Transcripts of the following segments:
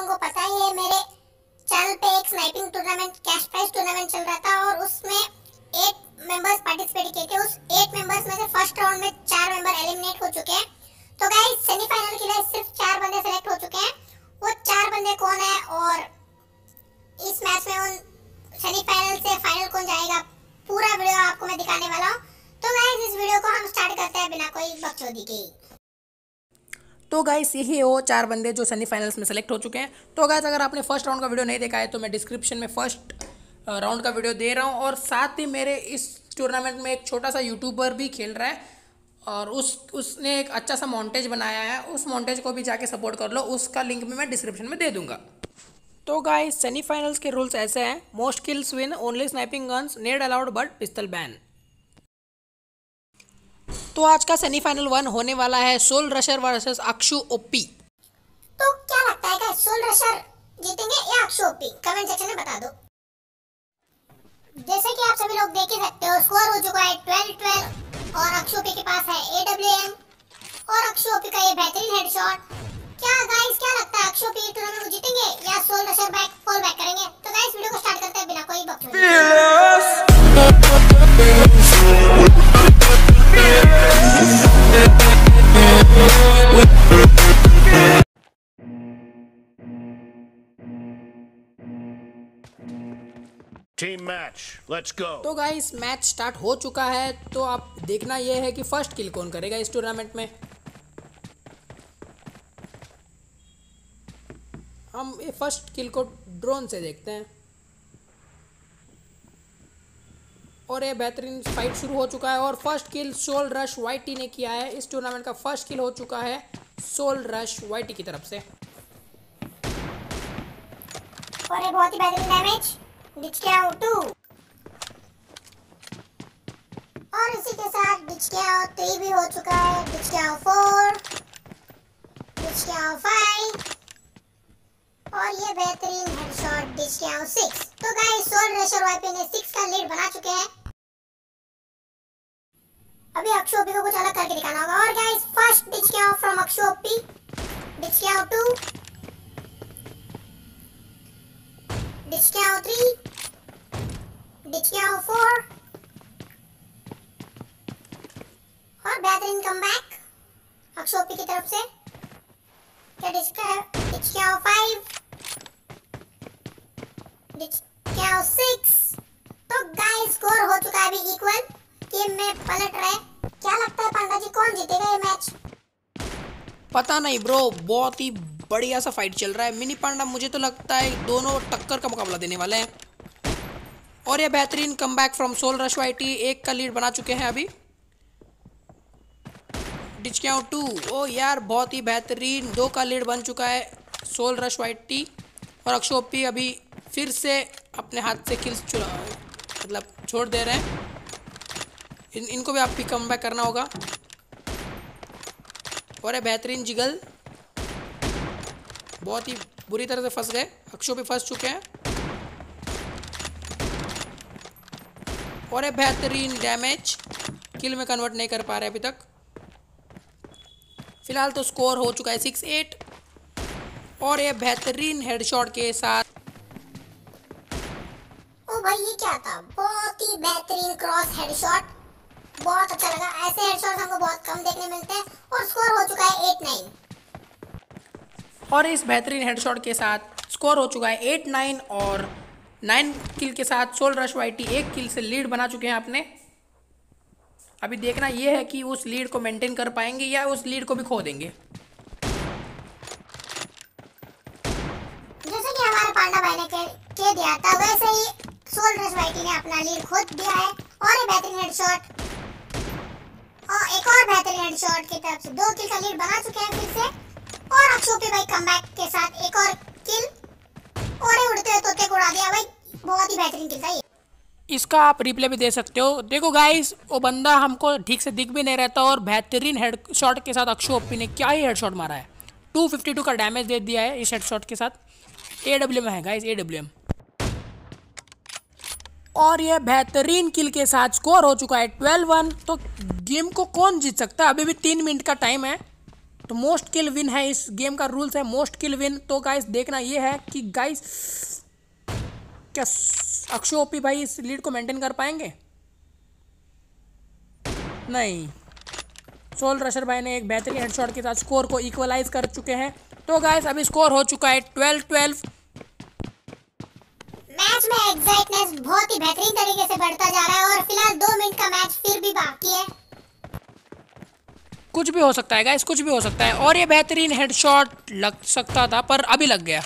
लोगों को पता ही है मेरे चैनल पे एक sniping tournament cash prize tournament चल रहा था और उसमें एट मेंबर्स पार्टिसिपेट किए थे उस एट मेंबर्स में से फर्स्ट राउंड में चार मेंबर एलिमिनेट हो चुके हैं तो गाइस सेमीफाइनल के लिए सिर्फ चार बंदे सेलेक्ट हो चुके हैं वो चार बंदे कौन है और इस मैच में उन सेमीफाइनल से फाइनल कौन जाएगा पूरा वीडियो आपको मैं दिखाने वाला हूँ तो गाइस इस वीडियो को हम स्टार्ट करते हैं बिना कोई बकचोदी के तो गाइस यही हो चार बंदे जो सेमीफाइनल्स में सेलेक्ट हो चुके हैं तो गाइस अगर आपने फर्स्ट राउंड का वीडियो नहीं देखा है तो मैं डिस्क्रिप्शन में फर्स्ट राउंड uh, का वीडियो दे रहा हूँ और साथ ही मेरे इस टूर्नामेंट में एक छोटा सा यूट्यूबर भी खेल रहा है और उस उसने एक अच्छा सा मॉन्टेज बनाया है उस मॉन्टेज को भी जाके सपोर्ट कर लो उसका लिंक भी मैं डिस्क्रिप्शन में दे दूंगा तो गाइस सेमीफाइनल्स के रूल्स ऐसे हैं most kills win only sniping guns नेड अलाउड बट पिस्टल बैन तो आज का सेमीफाइनल वन होने वाला है Soul Rusher versus Akshu OP तो क्या लगता है सोल रशर जीतेंगे या अक्षु ओपी कमेंट सेक्शन में बता दो जैसे कि आप सभी लोग देख ही सकते हो स्कोर हो चुका है ट्वेल्व ट्वेल्व और अक्षु ओपी के पास है एडब्ल्यूएम और अक्षु ओपी का ये बेहतरीन हेडशॉट क्या गाइस क्या लगता है अक्षु ओपी टूर्नामेंट को जीतेंगे या Soul Rusher back call back करेंगे तो गाइस वीडियो को स्टार्ट करते हैं बिना कोई बकचोदी टीम मैच लेट्स गो तो गाइस मैच स्टार्ट हो चुका है तो आप देखना यह है कि फर्स्ट किल कौन करेगा इस टूर्नामेंट में हम ये फर्स्ट किल को ड्रोन से देखते हैं और ये बेहतरीन फाइट शुरू हो चुका है और first kill Soul Rush YT ने किया है इस टूर्नामेंट का फर्स्ट किल हो चुका है सोल रश वाइटी की तरफ से और ये बहुत ही बेहतरीन डैमेज बिचकियाओ टू और इसी के साथ बिचकियाओ थ्री भी हो चुका है बिचकियाओ फोर बिचकियाओ फाइव और ये बेहतरीन हेडशॉट बिचकियाओ सिक्स तो गाइस सोल रशर वाइपे ने सिक्स का लीड बना चुके हैं अभी अक्षु ओपी को कुछ अलग करके दिखाना होगा और गाइस फर्स्ट बिचकियाओ फ्रॉम अक्षु ओपी बिचकियाओ टू अभी इक्वल गेम में पलट रहा है क्या लगता है पांडा जी कौन जीतेगा ये मैच पता नहीं ब्रो बहुत ही बढ़िया सा फाइट चल रहा है मिनी पांडा मुझे तो लगता है दोनों टक्कर का मुकाबला देने वाले हैं और ये बेहतरीन come back from Soul Rush YT एक का लीड बना चुके हैं अभी डिचक्याओ टू ओ यार बहुत ही बेहतरीन दो का लीड बन चुका है सोल रश वाइट और अक्षोपी अभी फिर से अपने हाथ से खिल मतलब छोड़ दे रहे हैं इन इनको भी आपकी कम बैक करना होगा और है बेहतरीन जिगल बहुत ही बुरी तरह से फंस गए अक्षो भी फंस चुके हैं और है बेहतरीन डैमेज किल में कन्वर्ट नहीं कर पा रहे अभी तक फिलहाल तो स्कोर हो चुका है सिक्स एट और ये बेहतरीन हेडशॉट के साथ कम देखने मिलते हैं और स्कोर हो चुका है एट नाइन और इस बेहतरीन हेडशॉट के साथ स्कोर हो चुका है एट नाइन और नाइन किल के साथ सोल रश वाइटी एक किल से लीड बना चुके हैं आपने अभी देखना यह है कि उस लीड को मेंटेन कर पाएंगे या उस लीड को भी खो देंगे जैसे कि हमारे पांडा भाई ने के, के दिया था वैसे ही सोल रश वाइटी ने अपना लीड खो दिया है और ये बेहतरीन हेडशॉट और हाँ, एक और बेहतरीन हेडशॉट की तरफ से दो किल का लीड बना चुके हैं फिर से और अब शोपी भाई कमबैक के साथ एक और किल और ये उड़ते हुए तोते को उड़ा दिया भाई बहुत ही बेहतरीन किल था ये इसका आप रिप्ले भी दे सकते हो देखो गाइस वो बंदा हमको ठीक से दिख भी नहीं रहता और बेहतरीन हेड शॉट के साथ अक्षु ओपी ने क्या ही हेड शॉट मारा है 252 का डैमेज दे दिया है इस हेड शॉट के साथ ए डब्ल्यू में है गाइस ए डब्ल्यू एम और यह बेहतरीन किल के साथ स्कोर हो चुका है ट्वेल्व वन तो गेम को कौन जीत सकता है अभी भी तीन मिनट का टाइम है तो मोस्ट किल विन है इस गेम का रूल्स है मोस्ट किल विन तो गाइस देखना यह है कि गाइस क्या अक्षय ओपी भाई इस लीड को मेंटेन कर पाएंगे नहीं सोल रशर भाई ने एक बेहतरीन हेडशॉट के साथ स्कोर को इक्वलाइज कर चुके हैं तो गाइस अभी स्कोर हो चुका है ट्वेल्व ट्वेल्व मैच में एक्साइटनेस बहुत ही बेहतरीन तरीके से बढ़ता जा रहा है और फिलहाल दो मिनट का मैच फिर भी बाकी है कुछ भी हो सकता है गाइस कुछ भी हो सकता है और ये बेहतरीन हेडशॉट लग सकता था पर अभी लग गया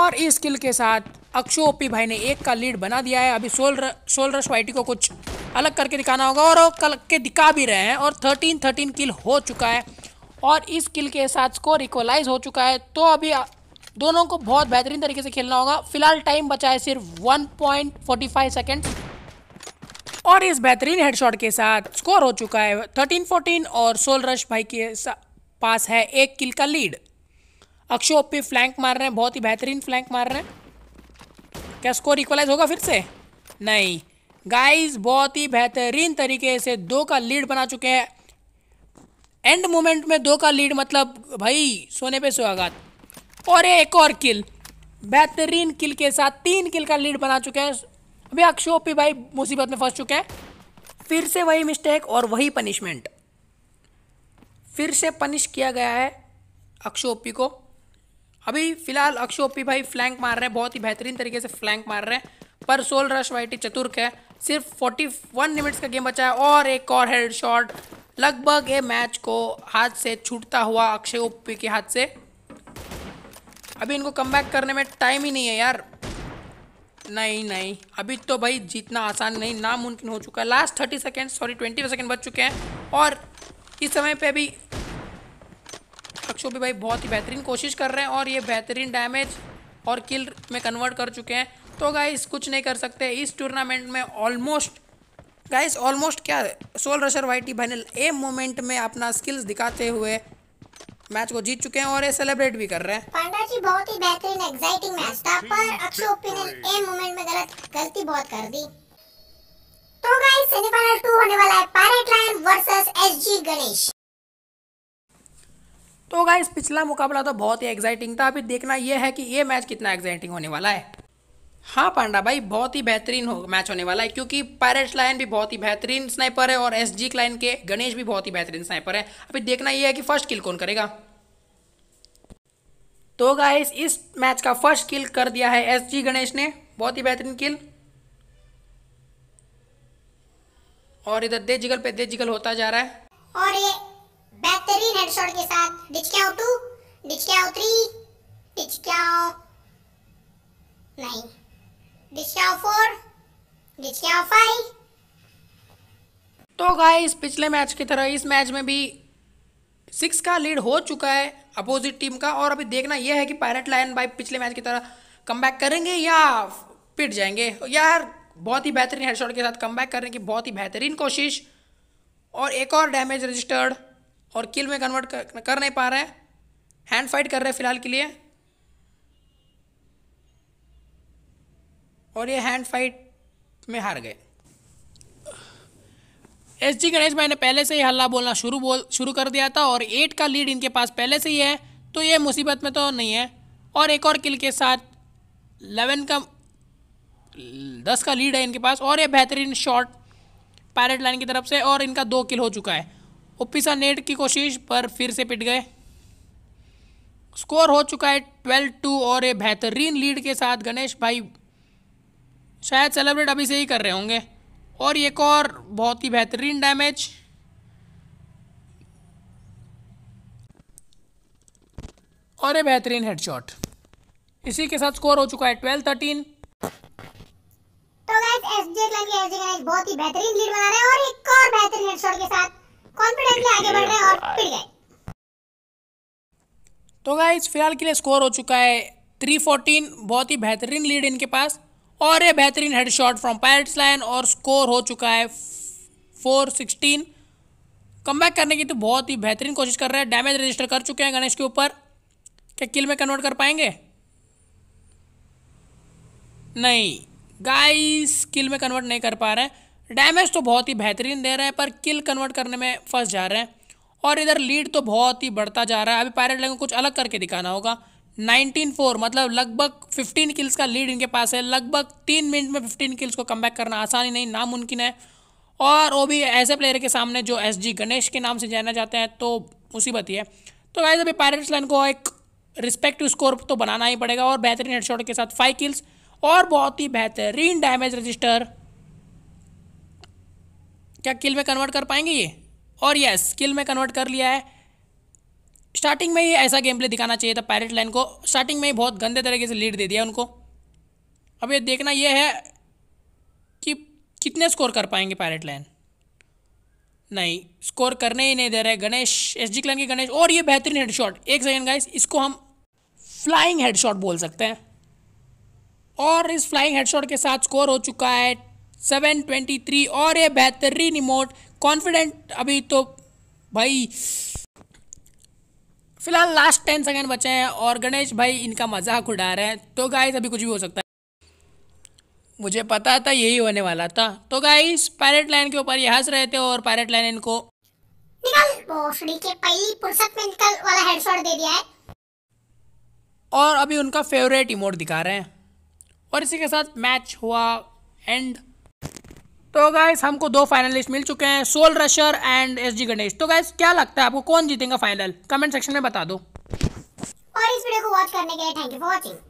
और इस स्किल के साथ अक्षो ओपी भाई ने एक का लीड बना दिया है अभी सोल सोल रश वाइटी को कुछ अलग करके दिखाना होगा और वो कल के दिखा भी रहे हैं और थर्टीन थर्टीन किल हो चुका है और इस किल के साथ स्कोर इक्वलाइज हो चुका है तो अभी दोनों को बहुत बेहतरीन तरीके से खेलना होगा फिलहाल टाइम बचा है सिर्फ 1.45 सेकेंड और इस बेहतरीन हेडशॉट के साथ स्कोर हो चुका है 13-14 और सोल रश भाई के पास है एक किल का लीड अक्षय ओपी फ्लैंक मार रहे हैं बहुत ही बेहतरीन फ्लैंक मार रहे हैं क्या स्कोर इक्वलाइज होगा फिर से नहीं गाइज बहुत ही बेहतरीन तरीके से दो का लीड बना चुके हैं एंड मोमेंट में दो का लीड मतलब भाई सोने पे सुहागात और एक और किल बेहतरीन किल के साथ तीन किल का लीड बना चुके हैं अभी अक्षोप भी भाई मुसीबत में फंस चुके हैं फिर से वही मिस्टेक और वही पनिशमेंट फिर से पनिश किया गया है अक्षोपी को अभी फिलहाल अक्षोपी भाई फ्लैंक मार रहे हैं बहुत ही बेहतरीन तरीके से फ्लैंक मार रहे हैं पर सोल रश वाइटी चतुर्क है सिर्फ 41 मिनट्स का गेम बचा है और एक और हेड शॉट लगभग ये मैच को हाथ से छूटता हुआ अक्षय ओपी के हाथ से अभी इनको कम करने में टाइम ही नहीं है यार नहीं नहीं अभी तो भाई जीतना आसान नहीं नामुमकिन हो चुका है last thirty second sorry twenty second बच चुके हैं और इस समय पे भी अक्षो भी भाई बहुत ही बेहतरीन कोशिश कर रहे हैं और ये बेहतरीन डैमेज और किल में कन्वर्ट कर चुके हैं तो गाइस कुछ नहीं कर सकते इस टूर्नामेंट में ऑलमोस्ट गाइस ऑलमोस्ट क्या Soul Rusher YT final a moment में अपना स्किल्स दिखाते हुए मैच को जीत चुके हैं और ये सेलिब्रेट भी कर रहे हैं पांडा जी बहुत ही बेहतरीन एक्साइटिंग मैच था पर अक्षय ओपिनियन ए मोमेंट में गलत गलती बहुत कर दी तो गाइस सेमीफाइनल 2 होने वाला है Pirate Lion versus SG Ganesh तो गाइस पिछला मुकाबला तो बहुत ही एक्साइटिंग था अभी देखना यह है कि ये मैच कितना एक्साइटिंग होने वाला है हाँ पांडा भाई बहुत ही बेहतरीन हो मैच होने वाला है क्योंकि पायरेट्स लाइन भी बहुत ही बेहतरीन स्नाइपर है और एस जी क्लाइन के गणेश भी बहुत ही बेहतरीन स्नाइपर है अभी देखना यह है कि फर्स्ट किल कौन करेगा तो गाइस इस मैच का फर्स्ट किल कर दिया है एस जी गणेश ने बहुत ही बेहतरीन किल और इधर दे जिगल पे दे जिगल होता जा रहा है और ये बेहतरीन हेडशॉट के साथ डिच डिचकिया टू डिच डिचकिया थ्री डिच डिचकिया नहीं दिशा फोर दिशा फाइव तो गाइस पिछले मैच की तरह इस मैच में भी सिक्स का लीड हो चुका है अपोजिट टीम का और अभी देखना यह है कि पायरेट लायन भाई पिछले मैच की तरह कम करेंगे या पिट जाएंगे यार बहुत ही बेहतरीन हेडशॉट के साथ कम करने की बहुत ही बेहतरीन कोशिश और एक और डैमेज रजिस्टर्ड और किल में कन्वर्ट कर, कर नहीं पा रहे हैं हैंड फाइट कर रहे हैं फिलहाल के लिए और ये हैंड फाइट में हार गए एस जी गणेश भाई ने पहले से ही हल्ला बोलना शुरू बोल शुरू कर दिया था और एट का लीड इनके पास पहले से ही है तो ये मुसीबत में तो नहीं है और एक और किल के साथ लेवन का दस का लीड है इनके पास और ये बेहतरीन शॉट पायरेट लाइन की तरफ से और इनका दो किल हो चुका है सा नेट की कोशिश पर फिर से पिट गए स्कोर हो चुका है ट्वेल्व टू और ये बेहतरीन लीड के साथ गणेश भाई शायद सेलिब्रेट अभी से ही कर रहे होंगे और एक और बहुत ही बेहतरीन डैमेज और ये बेहतरीन हेडशॉट इसी के साथ स्कोर हो चुका है ट्वेल्व थर्टीन तो गाइज तो फिलहाल के लिए स्कोर हो चुका है थ्री फोर्टीन बहुत ही बेहतरीन लीड इनके पास और ये बेहतरीन हेडशॉट फ्रॉम पायरेट्स लाइन और स्कोर हो चुका है फोर सिक्सटीन कम करने की तो बहुत ही बेहतरीन कोशिश कर रहे हैं डैमेज रजिस्टर कर चुके हैं गणेश के ऊपर क्या किल में कन्वर्ट कर पाएंगे नहीं गाइस किल में कन्वर्ट नहीं कर पा रहे हैं डैमेज तो बहुत ही बेहतरीन दे रहे हैं पर किल कन्वर्ट करने में फंस जा रहे हैं और इधर लीड तो बहुत ही बढ़ता जा रहा है अभी पायरेट लाइन को कुछ अलग करके दिखाना होगा नाइनटीन फोर मतलब लगभग फिफ्टीन किल्स का लीड इनके पास है लगभग तीन मिनट में फिफ्टीन किल्स को कम करना आसानी नहीं नामुमकिन है और वो भी ऐसे प्लेयर के सामने जो एस जी गणेश के नाम से जाना जाते हैं तो मुसीबत ही है तो वैसे अभी पायरेट्स लाइन को एक रिस्पेक्टिव स्कोर तो बनाना ही पड़ेगा और बेहतरीन हेडशॉट के साथ फाइव किल्स और बहुत ही बेहतरीन डैमेज रजिस्टर क्या किल में कन्वर्ट कर पाएंगे ये और यस किल में कन्वर्ट कर लिया है स्टार्टिंग में ही ऐसा गेम प्ले दिखाना चाहिए था पायरेट लाइन को स्टार्टिंग में ही बहुत गंदे तरीके से लीड दे दिया उनको अब ये देखना ये है कि कितने स्कोर कर पाएंगे पायरेट लाइन नहीं स्कोर करने ही नहीं दे रहे गणेश एस जी क्लैन के गणेश और ये बेहतरीन हेडशॉट एक सेकेंड गाइस इसको हम फ्लाइंग हेडशॉट बोल सकते हैं और इस फ्लाइंग हेडशॉट के साथ स्कोर हो चुका है सेवन ट्वेंटी थ्री और ये बेहतरीन इमोट कॉन्फिडेंट अभी तो भाई फिलहाल लास्ट टेन सेकेंड बचे हैं और गणेश भाई इनका मजाक उड़ा रहे हैं तो गाइस अभी कुछ भी हो सकता है मुझे पता था यही होने वाला था तो गाइस पायरेट लाइन के ऊपर ये हंस रहे थे और पायरेट लाइन इनको निकल के पहली में निकल वाला हेडशॉट दे दिया है और अभी उनका फेवरेट इमोट दिखा रहे हैं और इसी के साथ मैच हुआ एंड तो गाइस हमको दो फाइनलिस्ट मिल चुके हैं Soul Rusher and S G Ganesh तो गाइस क्या लगता है आपको कौन जीतेगा फाइनल कमेंट सेक्शन में बता दो और इस वीडियो को वॉच करने के लिए थैंक यू फॉर वॉचिंग